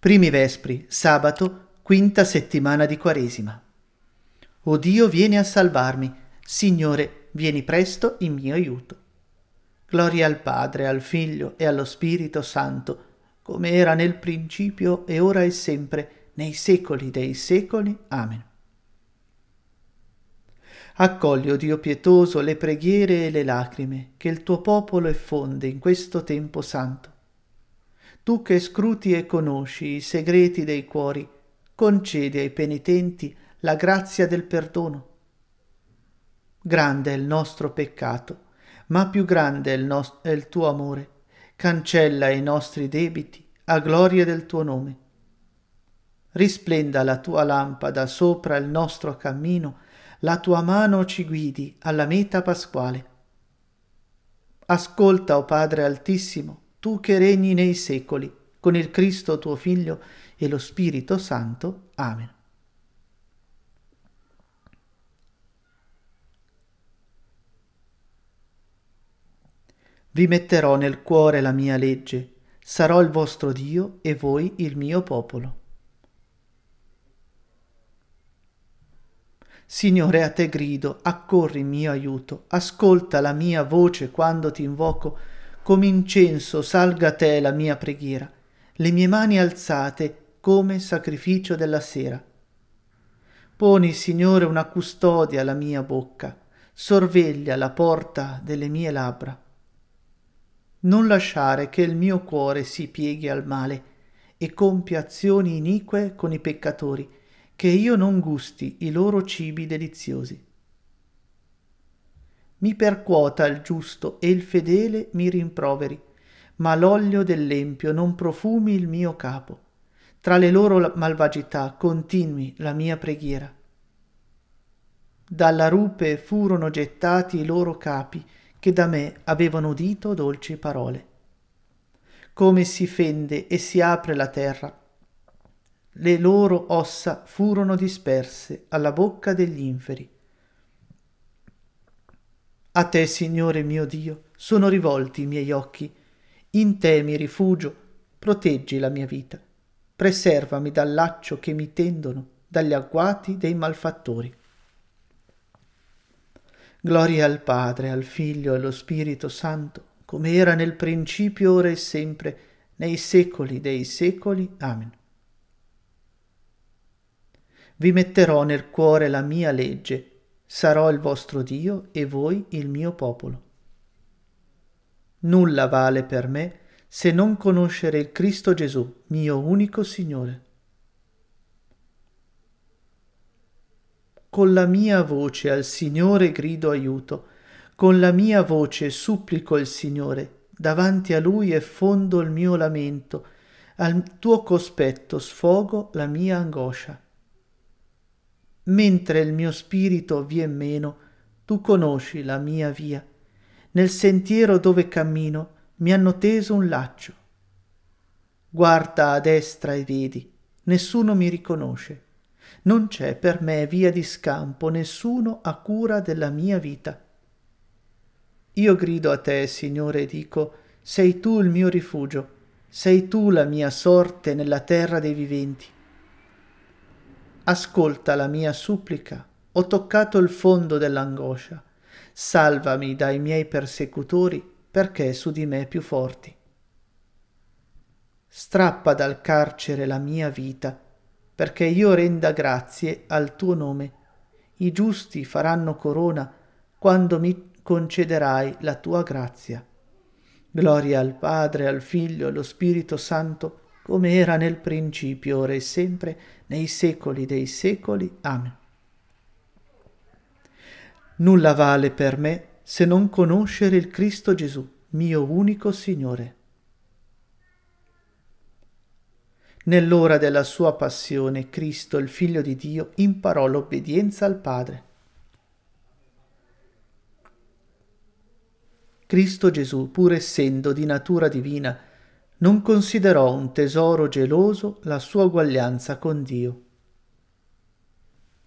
Primi Vespri, sabato, quinta settimana di Quaresima. O Dio vieni a salvarmi, Signore, vieni presto in mio aiuto. Gloria al Padre, al Figlio e allo Spirito Santo, come era nel principio e ora e sempre, nei secoli dei secoli. Amen. Accogli, o Dio pietoso, le preghiere e le lacrime che il tuo popolo effonde in questo tempo santo tu che scruti e conosci i segreti dei cuori, concedi ai penitenti la grazia del perdono. Grande è il nostro peccato, ma più grande è il, no- è il tuo amore. Cancella i nostri debiti a gloria del tuo nome. Risplenda la tua lampada sopra il nostro cammino, la tua mano ci guidi alla meta pasquale. Ascolta, o oh Padre Altissimo, tu che regni nei secoli, con il Cristo tuo Figlio e lo Spirito Santo. Amen. Vi metterò nel cuore la mia legge, sarò il vostro Dio e voi il mio popolo. Signore, a te grido, accorri in mio aiuto, ascolta la mia voce quando ti invoco come incenso salga a te la mia preghiera, le mie mani alzate come sacrificio della sera. Poni, Signore, una custodia alla mia bocca, sorveglia la porta delle mie labbra. Non lasciare che il mio cuore si pieghi al male e compia azioni inique con i peccatori, che io non gusti i loro cibi deliziosi. Mi percuota il giusto e il fedele mi rimproveri, ma l'olio dell'empio non profumi il mio capo. Tra le loro malvagità continui la mia preghiera. Dalla rupe furono gettati i loro capi, che da me avevano udito dolci parole. Come si fende e si apre la terra, le loro ossa furono disperse alla bocca degli inferi a te, Signore mio Dio, sono rivolti i miei occhi. In te mi rifugio, proteggi la mia vita. Preservami dal laccio che mi tendono, dagli agguati dei malfattori. Gloria al Padre, al Figlio e allo Spirito Santo, come era nel principio, ora e sempre, nei secoli dei secoli. Amen. Vi metterò nel cuore la mia legge sarò il vostro Dio e voi il mio popolo. Nulla vale per me se non conoscere il Cristo Gesù, mio unico Signore. Con la mia voce al Signore grido aiuto, con la mia voce supplico il Signore, davanti a Lui effondo il mio lamento, al tuo cospetto sfogo la mia angoscia mentre il mio spirito vien meno, tu conosci la mia via. Nel sentiero dove cammino mi hanno teso un laccio. Guarda a destra e vedi, nessuno mi riconosce. Non c'è per me via di scampo, nessuno ha cura della mia vita. Io grido a te, Signore, e dico, sei tu il mio rifugio, sei tu la mia sorte nella terra dei viventi ascolta la mia supplica, ho toccato il fondo dell'angoscia. Salvami dai miei persecutori, perché su di me più forti. Strappa dal carcere la mia vita, perché io renda grazie al tuo nome. I giusti faranno corona quando mi concederai la tua grazia. Gloria al Padre, al Figlio, e allo Spirito Santo, come era nel principio, ora e sempre, nei secoli dei secoli. Amen. Nulla vale per me se non conoscere il Cristo Gesù, mio unico Signore. Nell'ora della sua passione, Cristo, il Figlio di Dio, imparò l'obbedienza al Padre. Cristo Gesù, pur essendo di natura divina, non considerò un tesoro geloso la sua uguaglianza con Dio,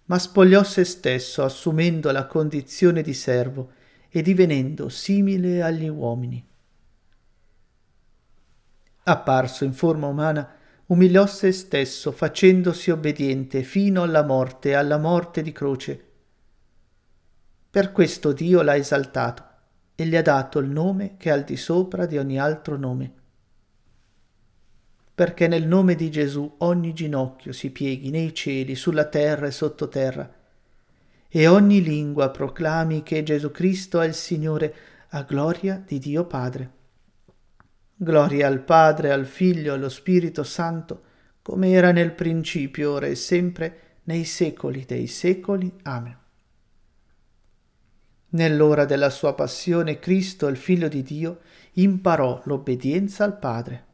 ma spogliò se stesso assumendo la condizione di servo e divenendo simile agli uomini. Apparso in forma umana, umiliò se stesso facendosi obbediente fino alla morte alla morte di croce. Per questo Dio l'ha esaltato e gli ha dato il nome che è al di sopra di ogni altro nome perché nel nome di Gesù ogni ginocchio si pieghi nei cieli, sulla terra e sottoterra, e ogni lingua proclami che Gesù Cristo è il Signore, a gloria di Dio Padre. Gloria al Padre, al Figlio, allo Spirito Santo, come era nel principio, ora e sempre, nei secoli dei secoli. Amen. Nell'ora della sua passione Cristo, il Figlio di Dio, imparò l'obbedienza al Padre.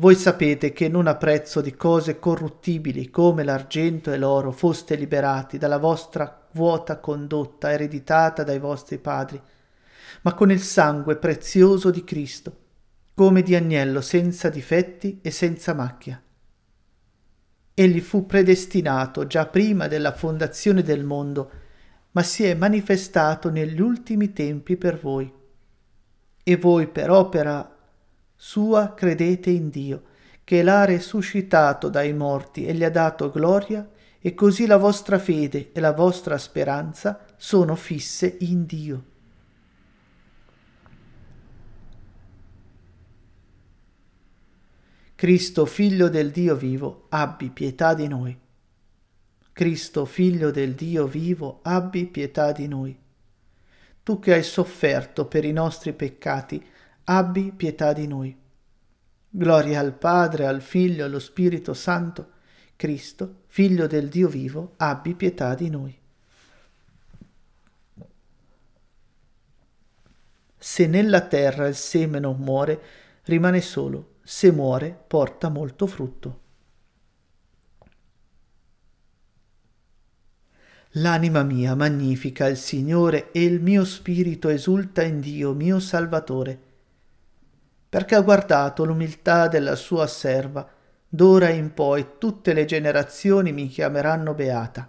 Voi sapete che non a prezzo di cose corruttibili come l'argento e l'oro foste liberati dalla vostra vuota condotta ereditata dai vostri padri, ma con il sangue prezioso di Cristo, come di agnello senza difetti e senza macchia. Egli fu predestinato già prima della fondazione del mondo, ma si è manifestato negli ultimi tempi per voi. E voi per opera sua credete in Dio, che l'ha resuscitato dai morti e gli ha dato gloria, e così la vostra fede e la vostra speranza sono fisse in Dio. Cristo, figlio del Dio vivo, abbi pietà di noi. Cristo, figlio del Dio vivo, abbi pietà di noi. Tu che hai sofferto per i nostri peccati, abbi pietà di noi. Gloria al Padre, al Figlio, allo Spirito Santo, Cristo, Figlio del Dio vivo, abbi pietà di noi. Se nella terra il seme non muore, rimane solo, se muore porta molto frutto. L'anima mia magnifica il Signore e il mio spirito esulta in Dio, mio Salvatore perché ha guardato l'umiltà della sua serva. D'ora in poi tutte le generazioni mi chiameranno beata.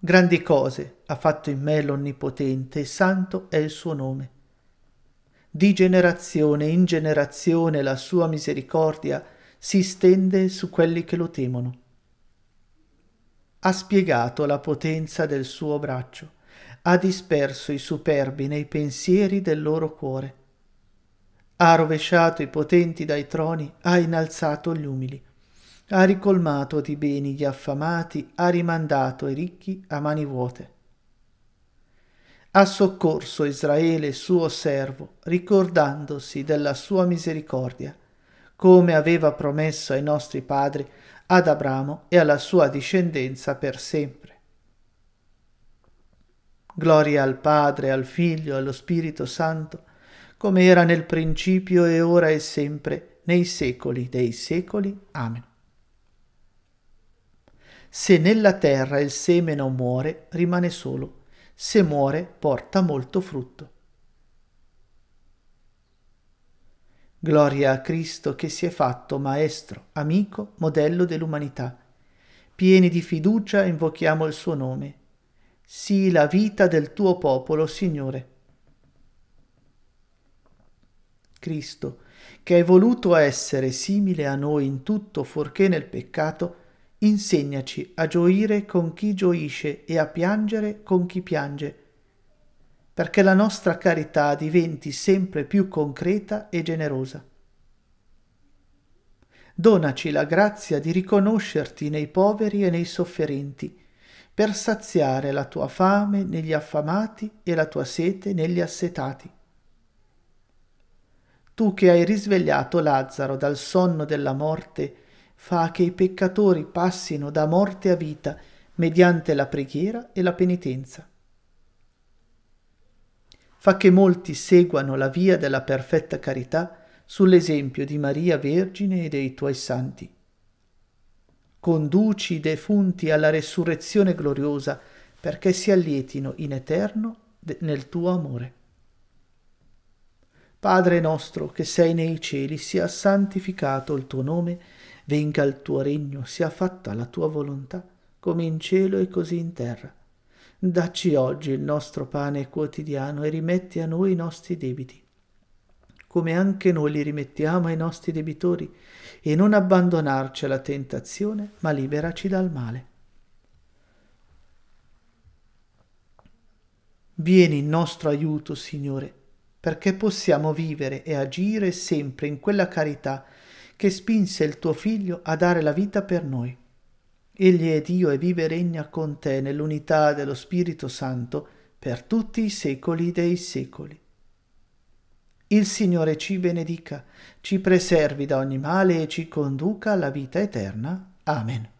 Grandi cose ha fatto in me l'Onnipotente e santo è il suo nome. Di generazione in generazione la sua misericordia si stende su quelli che lo temono. Ha spiegato la potenza del suo braccio, ha disperso i superbi nei pensieri del loro cuore ha rovesciato i potenti dai troni, ha innalzato gli umili. Ha ricolmato di beni gli affamati, ha rimandato i ricchi a mani vuote. Ha soccorso Israele suo servo, ricordandosi della sua misericordia, come aveva promesso ai nostri padri, ad Abramo e alla sua discendenza per sempre. Gloria al Padre, al Figlio, e allo Spirito Santo, come era nel principio e ora e sempre, nei secoli dei secoli. Amen. Se nella terra il seme non muore, rimane solo, se muore porta molto frutto. Gloria a Cristo che si è fatto maestro, amico, modello dell'umanità. Pieni di fiducia invochiamo il suo nome. Sii la vita del tuo popolo, Signore. Cristo, che hai voluto essere simile a noi in tutto fuorché nel peccato, insegnaci a gioire con chi gioisce e a piangere con chi piange, perché la nostra carità diventi sempre più concreta e generosa. Donaci la grazia di riconoscerti nei poveri e nei sofferenti, per saziare la tua fame negli affamati e la tua sete negli assetati tu che hai risvegliato Lazzaro dal sonno della morte, fa che i peccatori passino da morte a vita mediante la preghiera e la penitenza. Fa che molti seguano la via della perfetta carità sull'esempio di Maria Vergine e dei tuoi santi. Conduci i defunti alla resurrezione gloriosa perché si allietino in eterno nel tuo amore. Padre nostro che sei nei cieli, sia santificato il tuo nome, venga il tuo regno, sia fatta la tua volontà, come in cielo e così in terra. Dacci oggi il nostro pane quotidiano e rimetti a noi i nostri debiti, come anche noi li rimettiamo ai nostri debitori, e non abbandonarci alla tentazione, ma liberaci dal male. Vieni in nostro aiuto, Signore perché possiamo vivere e agire sempre in quella carità che spinse il tuo Figlio a dare la vita per noi. Egli è Dio e vive e regna con te nell'unità dello Spirito Santo per tutti i secoli dei secoli. Il Signore ci benedica, ci preservi da ogni male e ci conduca alla vita eterna. Amen.